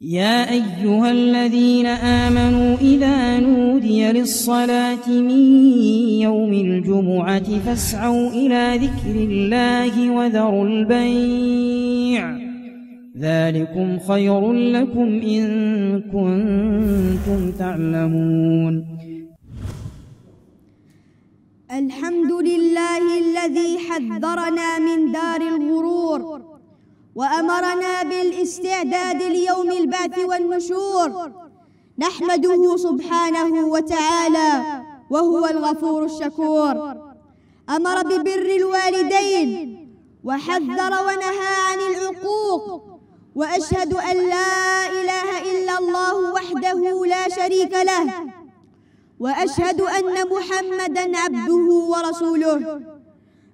يا أيها الذين آمنوا إذا نودي للصلاة من يوم الجمعة فاسعوا إلى ذكر الله وذروا البيع ذلكم خير لكم إن كنتم تعلمون الحمد لله الذي حذرنا من دار الغرور وأمرنا بالاستقامة استعداد ليوم البعث والنشور نحمده سبحانه وتعالى وهو الغفور الشكور أمر ببر الوالدين وحذر ونهى عن العقوق وأشهد أن لا إله إلا الله وحده لا شريك له وأشهد أن محمدا عبده ورسوله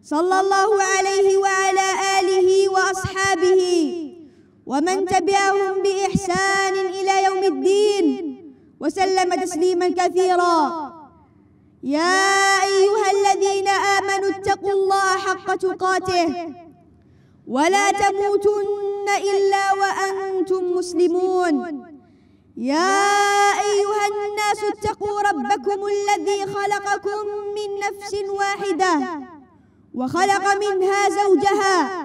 صلى الله عليه وعلى آله وأصحابه ومن تبعهم بإحسان إلى يوم الدين وسلم تسليما كثيرا يا أيها الذين آمنوا اتقوا الله حق تقاته ولا تموتن إلا وأنتم مسلمون يا أيها الناس اتقوا ربكم الذي خلقكم من نفس واحدة وخلق منها زوجها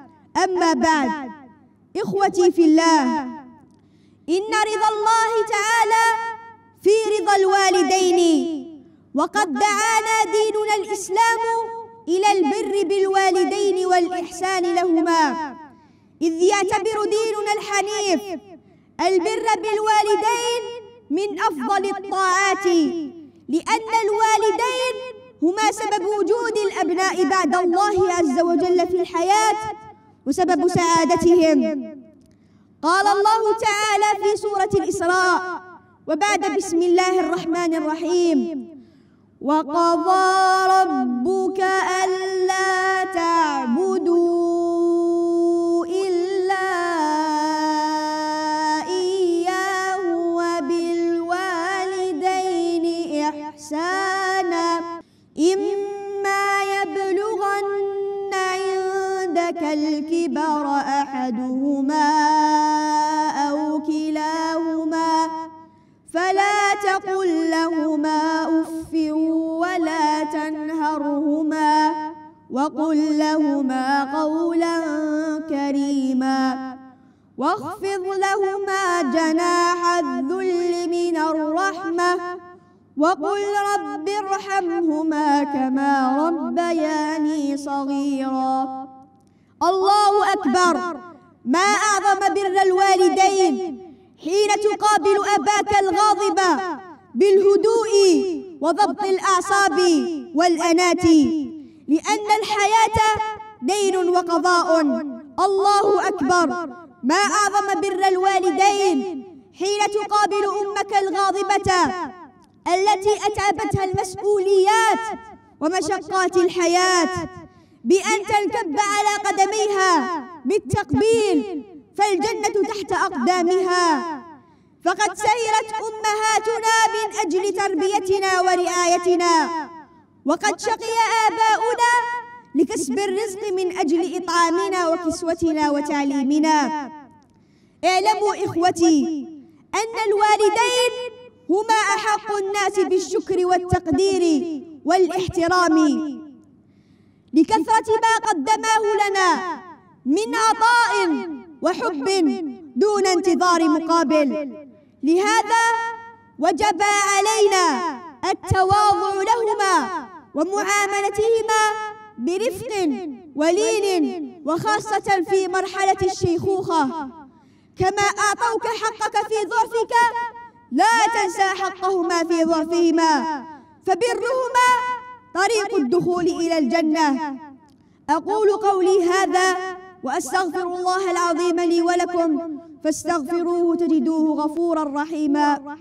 أما بعد إخوتي في الله إن رضا الله تعالى في رضا الوالدين وقد دعانا ديننا الإسلام إلى البر بالوالدين والإحسان لهما إذ يعتبر ديننا الحنيف البر بالوالدين من أفضل الطاعات لأن الوالدين هما سبب وجود الأبناء بعد الله عز وجل في الحياة وسبب سعادتهم قال الله تعالى في سورة الإسراء وبعد بسم الله الرحمن الرحيم وقضى ربك ألا تعبد كبر أحدهما أو كلاهما فلا تقل لهما أف ولا تنهرهما وقل لهما قولا كريما واخفض لهما جناح الذل من الرحمة وقل رب ارحمهما كما ربياني صغيراً الله أكبر ما أعظم بر الوالدين حين تقابل أباك الغاضب بالهدوء وضبط الأعصاب والأنات لأن الحياة دين وقضاء الله أكبر ما أعظم بر الوالدين حين تقابل أمك الغاضبة التي أتعبتها المسؤوليات ومشقات الحياة بأن تنكب على قدميها بالتقبيل فالجنة تحت أقدامها فقد سيرت أمهاتنا من أجل تربيتنا ورعايتنا وقد شقي آباؤنا لكسب الرزق من أجل إطعامنا وكسوتنا وتعليمنا اعلموا إخوتي أن الوالدين هما أحق الناس بالشكر والتقدير والاحترام لكثرة ما قدموا عطاء وحب دون انتظار مقابل لهذا وجب علينا التواضع لهما ومعاملتهما برفق ولين وخاصة في مرحلة الشيخوخة كما أعطوك حقك في ضعفك لا تنسى حقهما في ضعفهما فبرهما طريق الدخول إلى الجنة أقول قولي هذا وأستغفر الله العظيم لي ولكم فاستغفروه تجدوه غفورا رحيما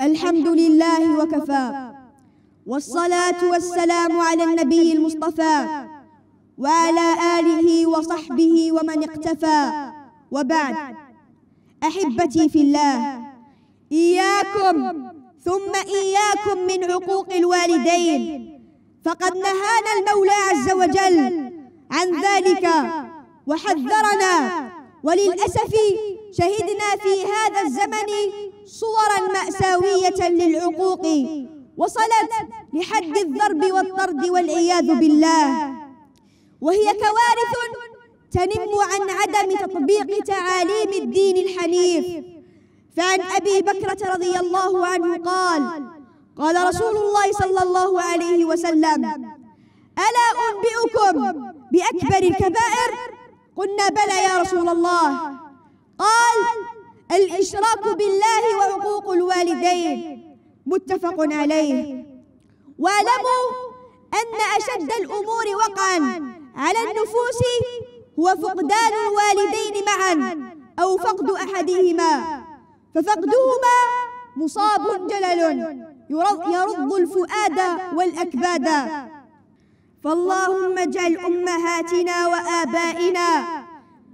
الحمد لله وكفى والصلاة والسلام على النبي المصطفى وعلى آله وصحبه ومن اقتفى وبعد أحبتي في الله إياكم ثم إياكم من عقوق الوالدين فقد نهانا المولى عز وجل عن ذلك وحذرنا وللأسف شهدنا في هذا الزمن صورا مأساوية للعقوق وصلت لحد الضرب والطرد والعياذ بالله وهي كوارث تنم عن عدم تطبيق تعاليم الدين الحنيف فعن أبي بكرة رضي الله عنه قال قال رسول الله صلى الله عليه وسلم ألا أنبئكم بأكبر الكبائر قلنا بلى يا رسول الله قال الإشراك بالله وعقوق الوالدين متفق عليه واعلموا أن أشد الأمور وقعا على النفوس هو فقدان الوالدين معا أو فقد أحدهما ففقدهما مصاب جلل يرض الفؤاد والأكباد فاللهم اجعل أمهاتنا وآبائنا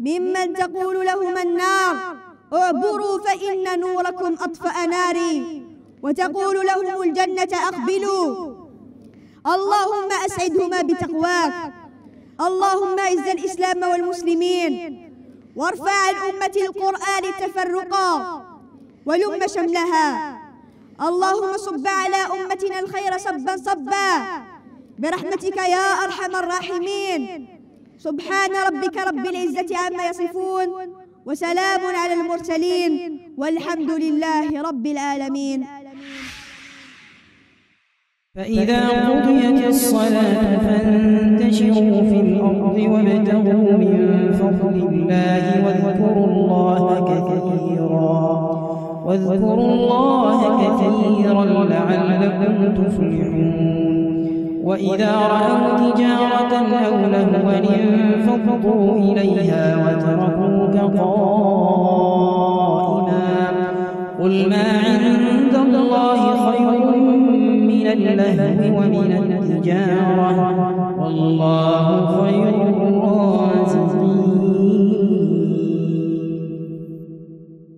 ممن تقول لهم النار اعبروا فإن نوركم أطفأ ناري وتقول لهم الجنة أقبلوا اللهم أسعدهما بتقواك اللهم أعز الإسلام والمسلمين وارفع عن أمة القرآن تفرقا ولم شملها اللهم صب على أمتنا الخير صبا صبا برحمتك يا أرحم الراحمين سبحان ربك رب العزة عما يصفون وسلام على المرسلين والحمد لله رب العالمين فإذا قضيت الصلاة فانتشروا في الأرض وابتغوا من فضل الله واذكروا الله كثيراً واذكروا الله كثيرا لعلكم تفلحون وإذا رأوا تجارة أو لهوا انفضوا إليها وتركوك قائما قل ما عند الله خير من اللهو ومن التجارة والله خير